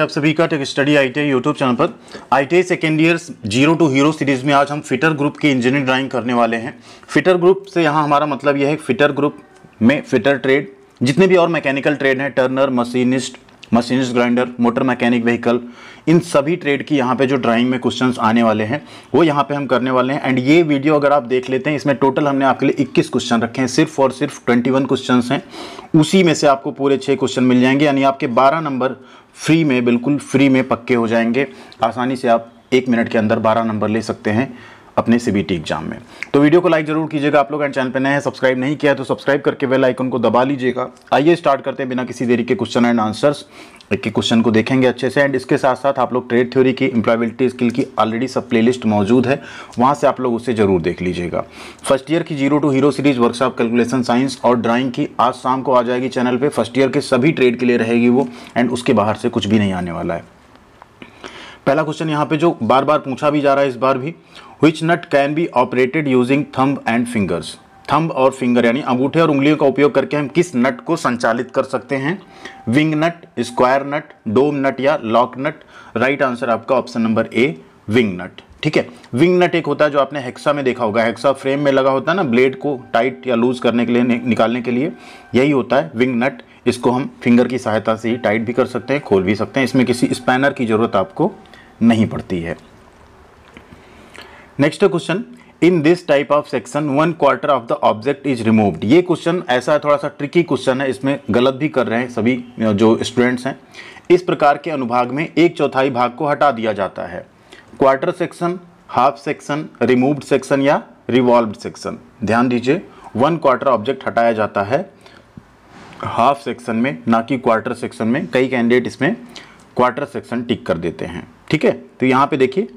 आप सभी का tech study I T YouTube channel पर I T second year zero to hero series में आज हम फिटर ग्रुप की इंजीनियरिंग ड्राइंग करने वाले हैं फिटर ग्रुप से यहाँ हमारा मतलब यह है फिटर ग्रुप में फिटर ट्रेड जितने भी और मैकेनिकल ट्रेड हैं turner machinist machinist grinder motor mechanic vehicle इन सभी ट्रेड की यहाँ पे जो ड्राइंग में क्वेश्चंस आने वाले हैं वो यहाँ पे हम करने वाले हैं एंड ये वीडियो अगर आप देख लेते हैं इसमें टोटल हमने आपके लिए 21 क्वेश्चन रखे हैं सिर्फ और सिर्फ 21 क्वेश्चंस हैं उसी में से आपको पूरे छः क्वेश्चन मिल जाएंगे यानी आपके बारह नंबर फ्री में बिल्कुल फ्री में पक्के हो जाएंगे आसानी से आप एक मिनट के अंदर बारह नंबर ले सकते हैं अपने सी एग्जाम में तो वीडियो को लाइक जरूर कीजिएगा आप लोग एंड चैनल पर नए हैं सब्सक्राइब नहीं किया तो सब्सक्राइब करके वेल आइकन को दबा लीजिएगा आइए स्टार्ट करते हैं बिना किसी देरी के क्वेश्चन एंड आंसर्स एक एक क्वेश्चन को देखेंगे अच्छे से एंड इसके साथ साथ आप लोग ट्रेड थ्योरी की एम्प्लॉयबिलिटी स्किल की ऑलरेडी सब प्लेलिस्ट मौजूद है वहाँ से आप लोग उसे जरूर देख लीजिएगा फर्स्ट ईयर की zero to hero series workshop calculation science और ड्राइंग की आज शाम को आ जाएगी चैनल पर फर्स्ट ईयर के सभी ट्रेड के लिए रहेगी वो एंड उसके बाहर से कुछ भी नहीं आने वाला है पहला क्वेश्चन यहाँ पे जो बार बार पूछा भी जा रहा है इस बार भी which nut can be operated using thumb and fingers thumb और फिंगर यानी अंगूठे और उंगलियों का उपयोग करके हम किस नट को संचालित कर सकते हैं विंग नट स्क्वायर नट डोम नट या लॉक नट राइट आंसर आपका option number A wing nut ठीक है विंग नट एक होता है जो आपने हेक्सा में देखा होगा हेक्सा फ्रेम में लगा होता है ना ब्लेड को टाइट या लूज करने के लिए निकालने के लिए यही होता है विंग नट इसको हम फिंगर की सहायता से ही टाइट भी कर सकते हैं खोल भी सकते हैं इसमें किसी स्पैनर की ज़रूरत आपको नहीं पड़ती है next question in this type of section one quarter of the object is removed ये क्वेश्चन ऐसा है थोड़ा सा ट्रिकी क्वेश्चन है इसमें गलत भी कर रहे हैं सभी जो स्टूडेंट्स हैं इस प्रकार के अनुभाग में एक चौथाई भाग को हटा दिया जाता है quarter section half section removed section या रिवॉल्व सेक्शन ध्यान दीजिए वन क्वार्टर ऑब्जेक्ट हटाया जाता है हाफ सेक्शन में ना कि क्वार्टर सेक्शन में कई कैंडिडेट इसमें क्वार्टर सेक्शन टिक कर देते हैं ठीक है तो यहाँ पे देखिए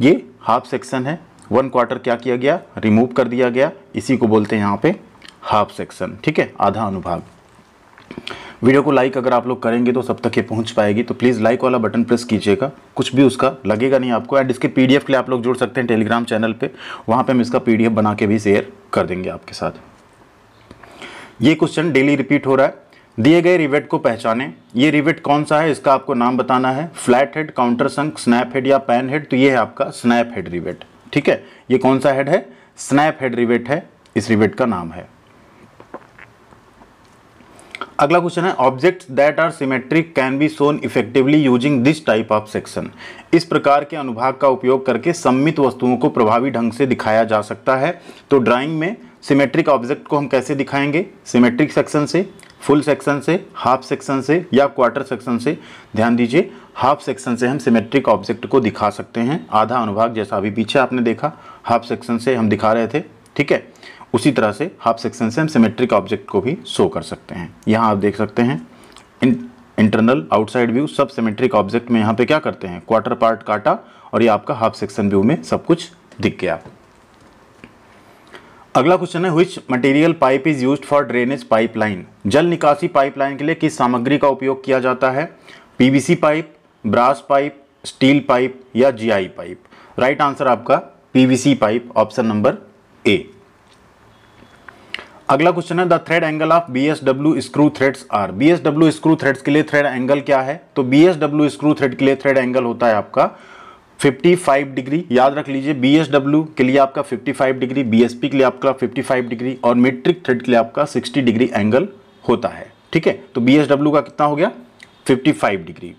ये हाफ सेक्शन है वन क्वार्टर क्या किया गया रिमूव कर दिया गया इसी को बोलते हैं यहाँ पे हाफ सेक्शन ठीक है आधा अनुभाग वीडियो को लाइक अगर आप लोग करेंगे तो सब तक ये पहुंच पाएगी तो प्लीज़ लाइक वाला बटन प्रेस कीजिएगा कुछ भी उसका लगेगा नहीं आपको एंड इसके पीडीएफ के लिए आप लोग जुड़ सकते हैं टेलीग्राम चैनल पे वहाँ पे हम इसका पीडीएफ बना के भी शेयर कर देंगे आपके साथ ये क्वेश्चन डेली रिपीट हो रहा है दिए गए रिवेट को पहचानें ये रिवेट कौन सा है इसका आपको नाम बताना है flat head countersunk snap head या पैन हेड तो ये है आपका स्नैप हेड रिवेट ठीक है ये कौन सा हेड है स्नैप हेड रिवेट है इस रिवेट का नाम है अगला क्वेश्चन है object that are symmetric can be shown effectively using this type of section इस प्रकार के अनुभाग का उपयोग करके सम्मित वस्तुओं को प्रभावी ढंग से दिखाया जा सकता है तो ड्राइंग में सिमेट्रिक ऑब्जेक्ट को हम कैसे दिखाएंगे सिमेट्रिक सेक्शन से फुल सेक्शन से हाफ सेक्शन से या क्वार्टर सेक्शन से ध्यान दीजिए हाफ सेक्शन से हम सिमेट्रिक ऑब्जेक्ट को दिखा सकते हैं आधा अनुभाग जैसा अभी पीछे आपने देखा हाफ सेक्शन से हम दिखा रहे थे ठीक है उसी तरह से हाफ सेक्शन से हम सिमेट्रिक ऑब्जेक्ट को भी शो कर सकते हैं यहाँ आप देख सकते हैं इंटरनल आउटसाइड व्यू सब सिमेट्रिक ऑब्जेक्ट में यहाँ पे क्या करते हैं क्वार्टर पार्ट काटा और ये आपका हाफ सेक्शन व्यू में सब कुछ दिख गया अगला क्वेश्चन है which material pipe is use for drainage pipeline जल निकासी पाइपलाइन के लिए किस सामग्री का उपयोग किया जाता है PVC pipe brass pipe steel pipe या जीआई पाइप राइट आंसर आपका PVC pipe option number A अगला क्वेश्चन है the thread angle of B S W screw threads are B S W screw threads के लिए thread angle क्या है तो B S W screw thread के लिए थ्रेड एंगल होता है आपका 55 डिग्री याद रख लीजिए बी के लिए आपका 55 डिग्री बी के लिए आपका 55 डिग्री और मेट्रिक थ्रेड के लिए आपका 60 डिग्री एंगल होता है ठीक है तो बी का कितना हो गया 55 डिग्री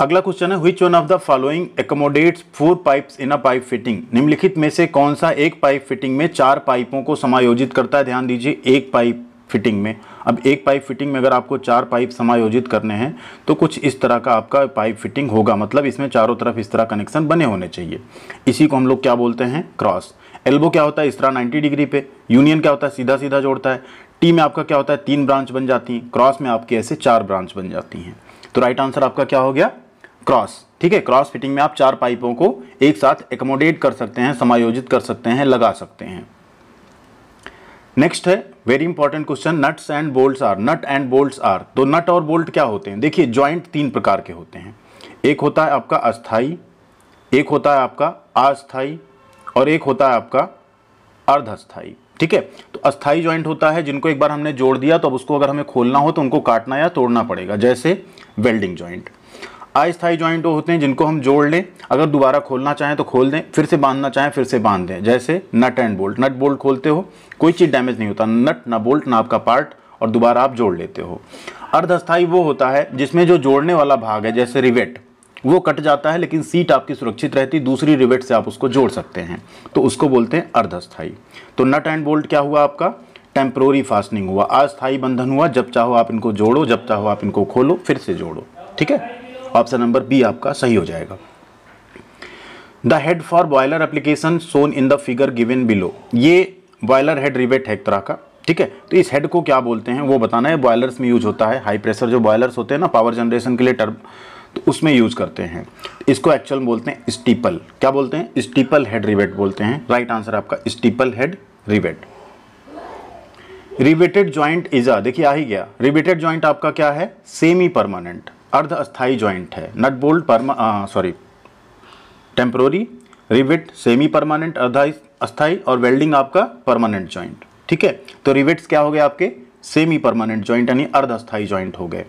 अगला क्वेश्चन है which one of the following accommodates four pipes in a pipe fitting निम्नलिखित में से कौन सा एक पाइप फिटिंग में चार पाइपों को समायोजित करता है ध्यान दीजिए एक पाइप फिटिंग में अब एक पाइप फिटिंग में अगर आपको चार पाइप समायोजित करने हैं तो कुछ इस तरह का आपका पाइप फिटिंग होगा मतलब इसमें चारों तरफ इस तरह कनेक्शन बने होने चाहिए इसी को हम लोग क्या बोलते हैं क्रॉस एल्बो क्या होता है इस तरह नाइन्टी डिग्री पे यूनियन क्या होता है सीधा सीधा जोड़ता है टी में आपका क्या होता है तीन ब्रांच बन जाती हैं क्रॉस में आपके ऐसे चार ब्रांच बन जाती हैं तो राइट आंसर आपका क्या हो गया क्रॉस ठीक है क्रॉस फिटिंग में आप चार पाइपों को एक साथ एकोमोडेट कर सकते हैं समायोजित कर सकते हैं लगा सकते हैं नेक्स्ट है very important question nuts and bolt are nut and bolt are तो नट और बोल्ट क्या होते हैं देखिए ज्वाइंट तीन प्रकार के होते हैं एक होता है आपका अस्थाई एक होता है आपका अस्थाई और एक होता है आपका अर्धअस्थाई ठीक है तो अस्थाई ज्वाइंट होता है जिनको एक बार हमने जोड़ दिया तो अब उसको अगर हमें खोलना हो तो उनको काटना या तोड़ना पड़ेगा जैसे वेल्डिंग ज्वाइंट अस्थायी वो होते हैं जिनको हम जोड़ लें अगर दोबारा खोलना चाहें तो खोल दें फिर से बांधना चाहें फिर से बांध दें जैसे nut and bolt nut bolt खोलते हो कोई चीज़ डैमेज नहीं होता नट ना बोल्ट ना आपका पार्ट और दोबारा आप जोड़ लेते हो अर्धस्थायी वो होता है जिसमें जो जोड़ने वाला भाग है जैसे रिवेट वो कट जाता है लेकिन सीट आपकी सुरक्षित रहती दूसरी रिवेट से आप उसको जोड़ सकते हैं तो उसको बोलते हैं अर्धस्थायी तो नट एंड बोल्ट क्या हुआ आपका टेम्प्रोरी फास्टनिंग हुआ अस्थायी बंधन हुआ जब चाहो आप इनको जोड़ो जब चाहो आप इनको खोलो फिर से जोड़ो ठीक है ऑप्शन नंबर बी आपका सही हो जाएगा the head for boiler application shown in the figure given below ये बॉयलर हेड रिबेट है एक तरह का ठीक है तो इस हेड को क्या बोलते हैं वो बताना है बॉयलर्स में यूज होता है हाई प्रेशर जो बॉयलर्स होते हैं ना पावर जनरेशन के लिए टर्ब तो उसमें यूज करते हैं इसको एक्चुअल बोलते हैं स्टीपल क्या बोलते हैं स्टीपल हेड रिबेट बोलते हैं राइट right आंसर आपका steeple head rivet riveted joint इजा देखिए आ ही गया रिबेटेड ज्वाइंट आपका क्या है सेमी परमानेंट अर्ध अस्थाई ज्वाइंट है नट बोल्ट परमा sorry temporary rivet semi permanent अर्ध अस्थाई और वेल्डिंग आपका परमानेंट ज्वाइंट ठीक है तो रिवेट्स क्या हो गए आपके सेमी परमानेंट ज्वाइंट यानी अर्ध अस्थाई ज्वाइंट हो गए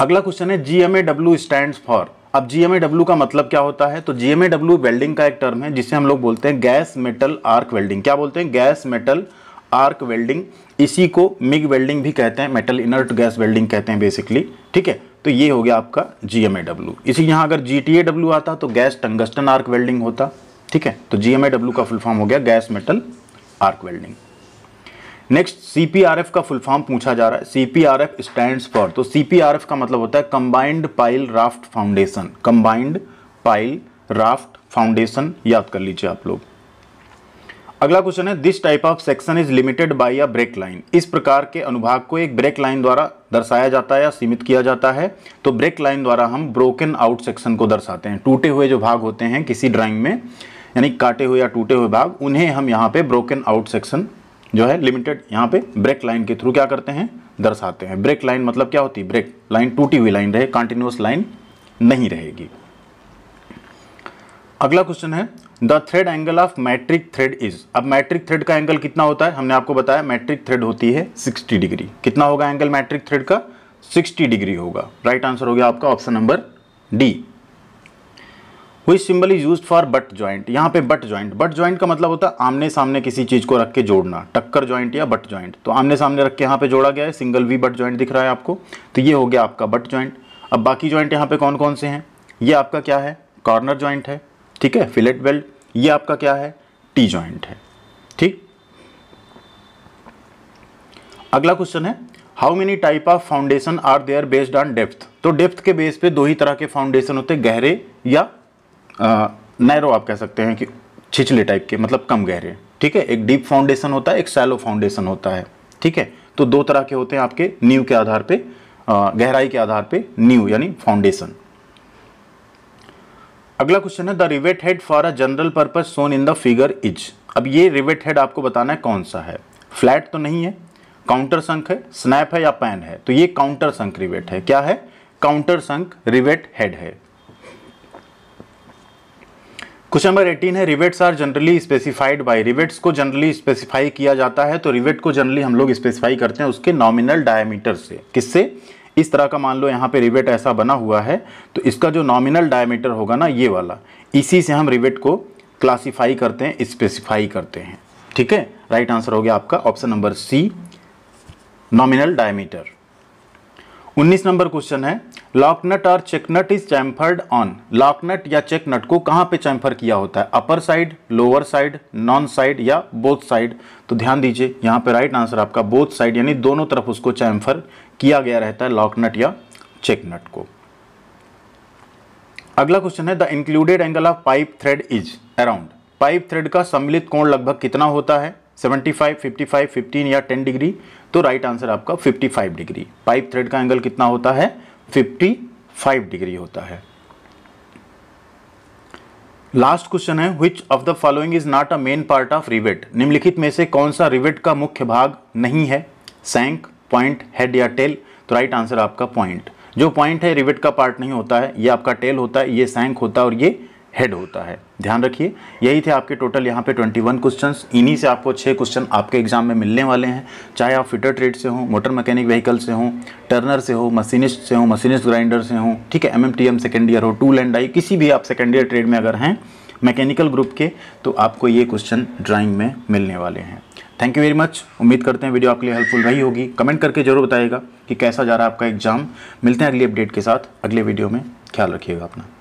अगला क्वेश्चन है G M A W stand for अब जी एम ए डब्ल्यू का मतलब क्या होता है तो G M A W welding का एक टर्म है जिसे हम लोग बोलते हैं गैस मेटल आर्क वेल्डिंग क्या बोलते हैं गैस मेटल आर्क वेल्डिंग इसी को मिग वेल्डिंग भी कहते हैं मेटल इनर्ट गैस वेल्डिंग कहते हैं बेसिकली ठीक है तो ये हो गया आपका जी एम ए डब्ल्यू इसी यहाँ अगर जी टी ए डब्ल्यू आता तो गैस टंगस्टन आर्क वेल्डिंग होता ठीक है तो जी एम ए डब्ल्यू का फुल फॉर्म हो गया gas metal arc welding next C P R F का फुल फॉर्म पूछा जा रहा है C P R F stand for तो सी पी आर एफ का मतलब होता है combined pile raft foundation combined pile raft foundation याद कर लीजिए आप लोग अगला क्वेश्चन है this type of section is limited by a break line इस प्रकार के अनुभाग को एक ब्रेक लाइन द्वारा दर्शाया जाता है या सीमित किया जाता है तो ब्रेक लाइन द्वारा हम ब्रोकन आउट सेक्शन को दर्शाते हैं टूटे हुए जो भाग होते हैं किसी ड्राइंग में यानी काटे हुए या टूटे हुए भाग उन्हें हम यहाँ पे ब्रोकन आउट सेक्शन जो है लिमिटेड यहाँ पे ब्रेक लाइन के थ्रू क्या करते हैं दर्शाते हैं ब्रेक लाइन मतलब क्या होती है ब्रेक लाइन टूटी हुई लाइन रहे कॉन्टिन्यूस लाइन नहीं रहेगी अगला क्वेश्चन है the thread angle of metric thread is अब मैट्रिक थ्रेड का एंगल कितना होता है हमने आपको बताया मैट्रिक थ्रेड होती है 60 डिग्री कितना होगा एंगल मैट्रिक थ्रेड का 60 डिग्री होगा राइट आंसर हो गया आपका ऑप्शन नंबर डी हुई symbol is use for butt joint यहाँ पे बट ज्वाइंट बट ज्वाइंट का मतलब होता है आमने सामने किसी चीज़ को रख के जोड़ना टक्कर ज्वाइंट या बट ज्वाइंट तो आमने सामने रख के यहाँ पे जोड़ा गया है सिंगल वी बट ज्वाइंट दिख रहा है आपको तो ये हो गया आपका बट ज्वाइंट अब बाकी ज्वाइंट यहाँ पे कौन कौन से हैं ये आपका क्या है कॉर्नर ज्वाइंट है ठीक है फिलेट बेल्ट ये आपका क्या है टी ज्वाइंट है ठीक अगला क्वेश्चन है how many type of foundation are there based on depth तो डेप्थ के बेस पे दो ही तरह के फाउंडेशन होते हैं गहरे या नैरो आप कह सकते हैं कि छिछले टाइप के मतलब कम गहरे ठीक है एक डीप फाउंडेशन होता है एक सैलो फाउंडेशन होता है ठीक है तो दो तरह के होते हैं आपके न्यू के आधार पे आ, गहराई के आधार पे न्यू यानी फाउंडेशन अगला क्वेश्चन है the rivet head for a general purpose shown in the figure is अब ये रिवेट हेड आपको बताना है कौन सा है फ्लैट तो नहीं है काउंटर संख है स्नैप है या पैन है तो ये काउंटर संख रिवेट है क्या है काउंटर संख रिवेट हेड है क्वेश्चन नंबर 18 है rivets are generally specified by rivets को जनरली स्पेसिफाई किया जाता है तो रिवेट को जनरली हम लोग स्पेसिफाई करते हैं उसके नॉमिनल डायमीटर से किससे इस तरह का मान लो यहाँ पे रिवेट ऐसा बना हुआ है तो इसका जो नॉमिनल डायमीटर होगा ना ये वाला इसी से हम रिवेट को क्लासीफाई करते हैं स्पेसिफाई करते हैं ठीक है राइट आंसर हो गया आपका option number C nominal diameter 19 number question है लॉकनट और checknut is chamfered on locknut या चेकनट को कहाँ पे चैम्फर किया होता है upper side lower side non side या बोथ साइड तो ध्यान दीजिए यहाँ पे राइट आंसर आपका बोथ साइड यानी दोनों तरफ उसको चैम्फर किया गया रहता है लॉकनट या चेकनट को अगला क्वेश्चन है the included angle of pipe thread is around pipe thread का सम्मिलित कोण लगभग कितना होता है 75, 55, 15 या 10 डिग्री तो राइट आंसर आपका 55 डिग्री पाइप थ्रेड का एंगल कितना होता है 55 डिग्री होता है लास्ट क्वेश्चन है which of the following is not a main part of rivet निम्नलिखित में से कौन सा रिवेट का मुख्य भाग नहीं है सैंक पॉइंट हेड या टेल तो राइट आंसर आपका पॉइंट जो पॉइंट है रिवेट का पार्ट नहीं होता है ये आपका टेल होता है ये सैंक होता है और ये हेड होता है ध्यान रखिए यही थे आपके टोटल यहाँ पे 21 क्वेश्चंस इन्हीं से आपको छः क्वेश्चन आपके एग्जाम में मिलने वाले हैं चाहे आप फिटर ट्रेड से हों मोटर मैकेनिक व्हीकल से हों टर्नर से हो मशीनिस्ट से हो मशीनिस्ट ग्राइंडर से हों ठीक है एमएमटीएम सेकेंड ईयर हो टूल एंड आई किसी भी आप सेकेंड ईयर ट्रेड में अगर हैं मैकेनिकल ग्रुप के तो आपको ये क्वेश्चन ड्राइंग में मिलने वाले हैं थैंक यू वेरी मच उम्मीद करते हैं वीडियो आपके लिए हेल्पफुल रही होगी कमेंट करके जरूर बताएगा कि कैसा जा रहा है आपका एग्जाम मिलते हैं अगली अपडेट के साथ अगले वीडियो में ख्याल रखिएगा अपना